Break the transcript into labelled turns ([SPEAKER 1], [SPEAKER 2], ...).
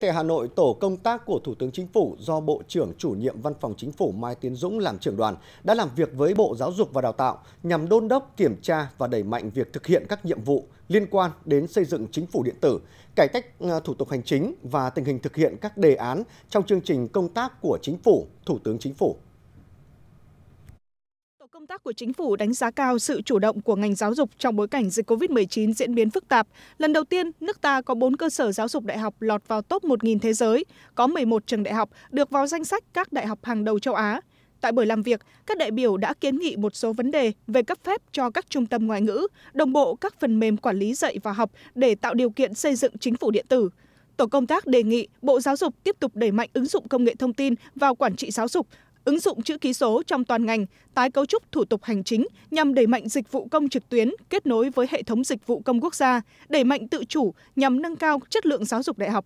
[SPEAKER 1] Tại Hà Nội, tổ công tác của Thủ tướng Chính phủ do Bộ trưởng chủ nhiệm Văn phòng Chính phủ Mai Tiến Dũng làm trưởng đoàn đã làm việc với Bộ Giáo dục và Đào tạo nhằm đôn đốc kiểm tra và đẩy mạnh việc thực hiện các nhiệm vụ liên quan đến xây dựng chính phủ điện tử, cải cách ờ, thủ tục hành chính và tình hình thực hiện các đề án trong chương trình công tác của Chính phủ, Thủ tướng Chính phủ
[SPEAKER 2] công tác của chính phủ đánh giá cao sự chủ động của ngành giáo dục trong bối cảnh dịch COVID-19 diễn biến phức tạp. Lần đầu tiên, nước ta có 4 cơ sở giáo dục đại học lọt vào top 1.000 thế giới, có 11 trường đại học được vào danh sách các đại học hàng đầu châu Á. Tại buổi làm việc, các đại biểu đã kiến nghị một số vấn đề về cấp phép cho các trung tâm ngoại ngữ, đồng bộ các phần mềm quản lý dạy và học để tạo điều kiện xây dựng chính phủ điện tử. Tổ công tác đề nghị Bộ Giáo dục tiếp tục đẩy mạnh ứng dụng công nghệ thông tin vào quản trị giáo dục, ứng dụng chữ ký số trong toàn ngành, tái cấu trúc thủ tục hành chính nhằm đẩy mạnh dịch vụ công trực tuyến kết nối với hệ thống dịch vụ công quốc gia, đẩy mạnh tự chủ nhằm nâng cao chất lượng giáo dục đại học.